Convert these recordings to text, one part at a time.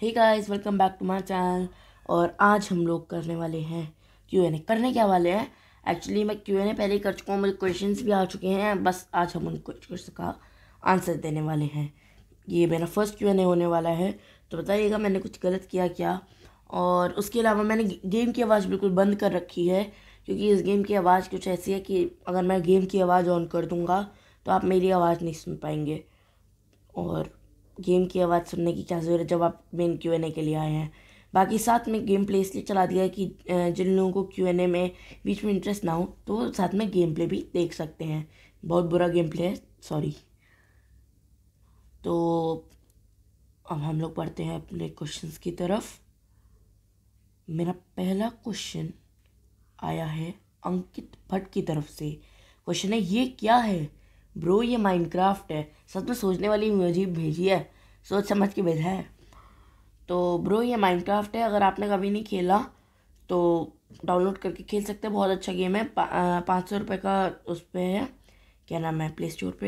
hey guys welcome back to my channel और आज हम लोग करने वाले हैं क्यू एन ए करने क्या वाले हैं एक्चुअली मैं क्यू एन ए पहले ही कर चुका हूँ मुझे क्वेश्चन भी आ चुके हैं बस आज हम उन क्वेश्चन का आंसर देने वाले हैं ये मेरा फर्स्ट क्यू एन ए होने वाला है तो बताइएगा मैंने कुछ गलत किया क्या और उसके अलावा मैंने गेम की आवाज़ बिल्कुल बंद कर रखी है क्योंकि इस गेम की आवाज़ कुछ ऐसी है कि अगर मैं गेम की आवाज़ ऑन कर दूँगा तो आप मेरी आवाज़ नहीं सुन पाएंगे और गेम की आवाज़ सुनने की क्या ज़रूरत जब आप मेन क्यू एन ए के लिए आए हैं बाकी साथ में गेम प्ले इसलिए चला दिया है कि जिन लोगों को क्यू एन ए में बीच में इंटरेस्ट ना हो तो साथ में गेम प्ले भी देख सकते हैं बहुत बुरा गेम प्ले है सॉरी तो अब हम लोग पढ़ते हैं अपने क्वेश्चंस की तरफ मेरा पहला क्वेश्चन आया है अंकित भट्ट की तरफ से क्वेश्चन है ये क्या है ब्रो ये माइनक्राफ्ट है सच में तो सोचने वाली इमोजी भेजी है सोच समझ के भेजा है तो ब्रो ये माइनक्राफ्ट है अगर आपने कभी नहीं खेला तो डाउनलोड करके खेल सकते हैं बहुत अच्छा गेम है पाँच सौ रुपये का उस पर है क्या नाम है प्ले स्टोर पर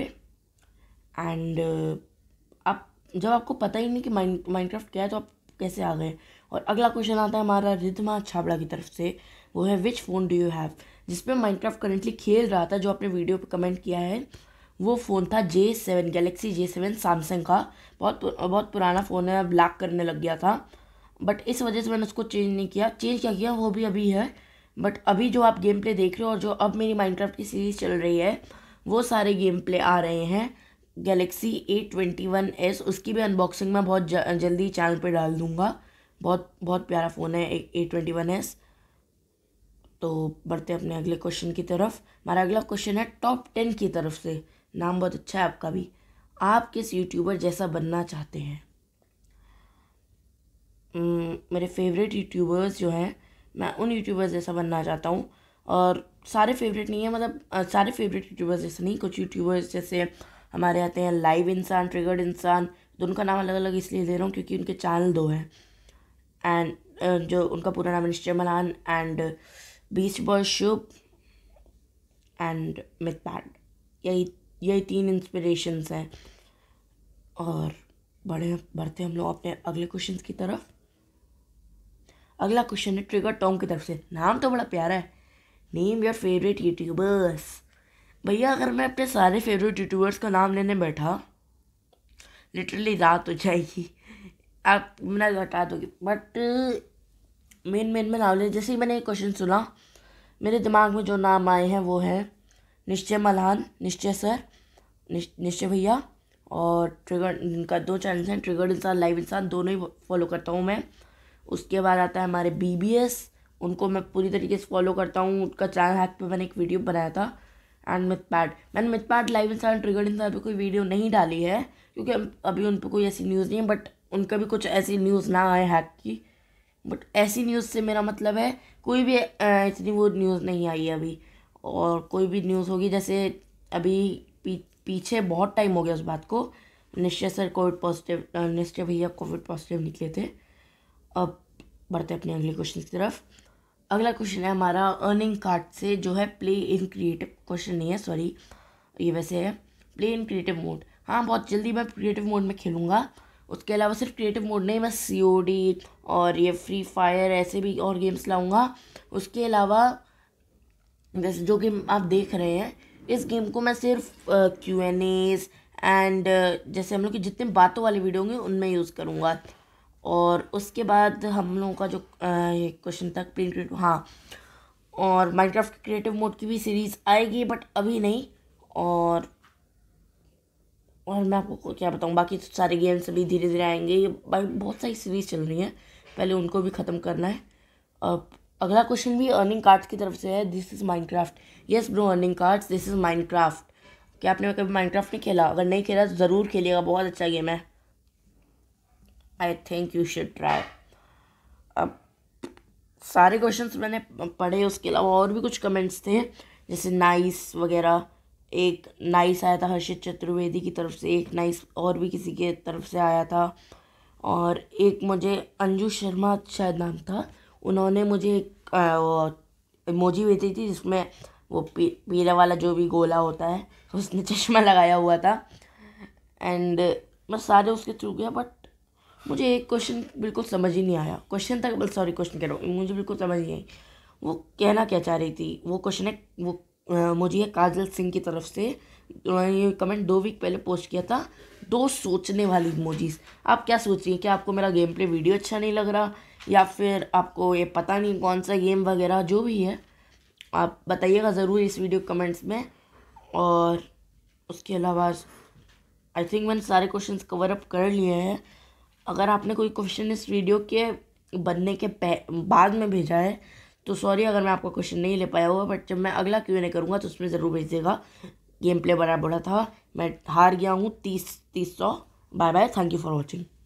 एंड आप जब आपको पता ही नहीं कि माइन माइनक्राफ्ट क्या है तो आप कैसे आ गए और अगला क्वेश्चन आता है हमारा रिधमा छाबड़ा की तरफ से वो है which phone do you have जिसपे माइंड माइनक्राफ्ट करेंटली खेल रहा था जो आपने वीडियो पे कमेंट किया है वो फ़ोन था J seven Galaxy J seven Samsung का बहुत बहुत पुराना फ़ोन है ब्लैक करने लग गया था बट इस वजह से मैंने उसको चेंज नहीं किया चेंज क्या किया वो भी अभी है बट अभी जो आप गेम प्ले देख रहे हो और जो अब मेरी माइनक्राफ्ट की सीरीज़ चल रही है वो सारे गेम प्ले आ रहे हैं Galaxy A twenty one S उसकी भी अनबॉक्सिंग मैं बहुत जल्दी चैनल पर डाल दूँगा बहुत बहुत प्यारा फ़ोन है ए ट्वेंटी वन एस तो बढ़ते अपने अगले क्वेश्चन की तरफ हमारा अगला क्वेश्चन है टॉप टेन की तरफ से नाम बहुत अच्छा है आपका भी आप किस यूट्यूबर जैसा बनना चाहते हैं हम्म, मेरे फेवरेट यूट्यूबर्स जो हैं मैं उन यूट्यूबर्स जैसा बनना चाहता हूँ और सारे फेवरेट नहीं है मतलब सारे फेवरेट यूट्यूबर्स जैसे नहीं कुछ यूट्यूबर्स जैसे हमारे आते हैं लाइव इंसान ट्रिगर्ड इंसान दोनों का नाम अलग अलग इसलिए ले रहा हूँ क्योंकि उनके चैनल दो हैं एंड जो उनका पूरा नाम Nishchay Malhan and beach boy Shubh and Mythpat यही यही तीन इंस्पिरेशंस हैं और बढ़े बढ़ते हम लोग अपने अगले क्वेश्चन की तरफ अगला क्वेश्चन है ट्रिगर टॉम की तरफ से नाम तो बड़ा प्यारा है नेम योर फेवरेट यूट्यूबर्स भैया अगर मैं अपने सारे फेवरेट यूट्यूबर्स का नाम लेने बैठा लिटरली रात हो जाएगी आप मैं घटा दोगे बट मेन मेन में नाम ले जैसे ही मैंने एक क्वेश्चन सुना मेरे दिमाग में जो नाम आए हैं वो हैं निश्चय मल्हान निश्चय सर निश्चय भैया और ट्रिगर इनका दो चैनल्स हैं ट्रिगर इंसान लाइव इंसान दोनों ही फॉलो करता हूँ मैं उसके बाद आता है हमारे बी बी एस उनको मैं पूरी तरीके से फॉलो करता हूँ उनका चैनल हैक पे मैंने एक वीडियो बनाया था एंड मिथ पैड मैंने मिथ पैड लाइव इंसान ट्रिगर इंसान पर कोई वीडियो नहीं डाली है क्योंकि अभी उन पर कोई ऐसी न्यूज़ नहीं है बट उनका भी कुछ ऐसी न्यूज़ ना आए हैक की बट ऐसी न्यूज़ से मेरा मतलब है कोई भी इतनी वो न्यूज़ नहीं आई अभी और कोई भी न्यूज़ होगी जैसे अभी पी, पीछे बहुत टाइम हो गया उस बात को निश्चय सर कोविड पॉजिटिव निश्चय भैया कोविड पॉजिटिव निकले थे अब बढ़ते अपने अगले क्वेश्चन की तरफ अगला क्वेश्चन है हमारा अर्निंग कार्ड से जो है प्ले इन क्रिएटिव क्वेश्चन नहीं है सॉरी ये वैसे है प्ले इन क्रिएटिव मोड हाँ बहुत जल्दी मैं क्रिएटिव मोड में खेलूँगा उसके अलावा सिर्फ क्रिएटिव मोड नहीं मैं सी ओ डी और ये फ्री फायर ऐसे भी और गेम्स लाऊँगा उसके अलावा जैसे जो गेम आप देख रहे हैं इस गेम को मैं सिर्फ क्यू एन एज एंड जैसे हम लोग की जितने बातों वाले वीडियो होंगे उनमें यूज़ करूँगा और उसके बाद हम लोगों का जो क्वेश्चन था प्रिंट क्रिएटिव हाँ और माइनक्राफ्ट क्रिएटिव मोड की भी सीरीज़ आएगी बट अभी नहीं और और मैं आपको क्या बताऊँ बाकी तो सारे गेम्स अभी धीरे धीरे आएंगे बाकी बहुत सारी सीरीज़ चल रही हैं पहले उनको भी ख़त्म करना है अब अगला क्वेश्चन भी अर्निंग कार्ड्स की तरफ से है this is Minecraft yes bro earning cards this is Minecraft क्या आपने कभी माइनक्राफ्ट नहीं खेला अगर नहीं खेला तो ज़रूर खेलिएगा बहुत अच्छा गेम है I think you should try अब सारे क्वेश्चन मैंने पढ़े उसके अलावा और भी कुछ कमेंट्स थे जैसे नाइस वगैरह एक नाइस आया था हर्षित चतुर्वेदी की तरफ से एक नाइस और भी किसी के तरफ से आया था और एक मुझे अंजू शर्मा शायद नाम था उन्होंने मुझे इमोजी भेजी थी जिसमें वो पी पीला वाला जो भी गोला होता है उसने चश्मा लगाया हुआ था एंड मैं सारे उसके थ्रू गया बट मुझे एक क्वेश्चन बिल्कुल समझ ही नहीं आया क्वेश्चन तक सॉरी क्वेश्चन कह रहा हूँ मुझे बिल्कुल समझ नहीं आई वो कहना क्या चाह रही थी वो क्वेश्चन है वो आ, मुझे काजल सिंह की तरफ से उन्होंने ये कमेंट दो वीक पहले पोस्ट किया था दो सोचने वाली इमोजीज आप क्या सोच रही हैं क्या आपको मेरा गेम प्ले वीडियो अच्छा नहीं लग रहा या फिर आपको ये पता नहीं कौन सा गेम वगैरह जो भी है आप बताइएगा ज़रूर इस वीडियो कमेंट्स में और उसके अलावा आई थिंक मैंने सारे क्वेश्चन कवर अप कर लिए हैं अगर आपने कोई क्वेश्चन इस वीडियो के बनने के बाद में भेजा है तो सॉरी अगर मैं आपका क्वेश्चन नहीं ले पाया हुआ बट जब मैं अगला क्यों नहीं करूँगा तो उसमें ज़रूर भेज देगा गेम प्ले बना बड़ा था मैं हार गया हूँ तीस तीस सौ bye bye thank you for watching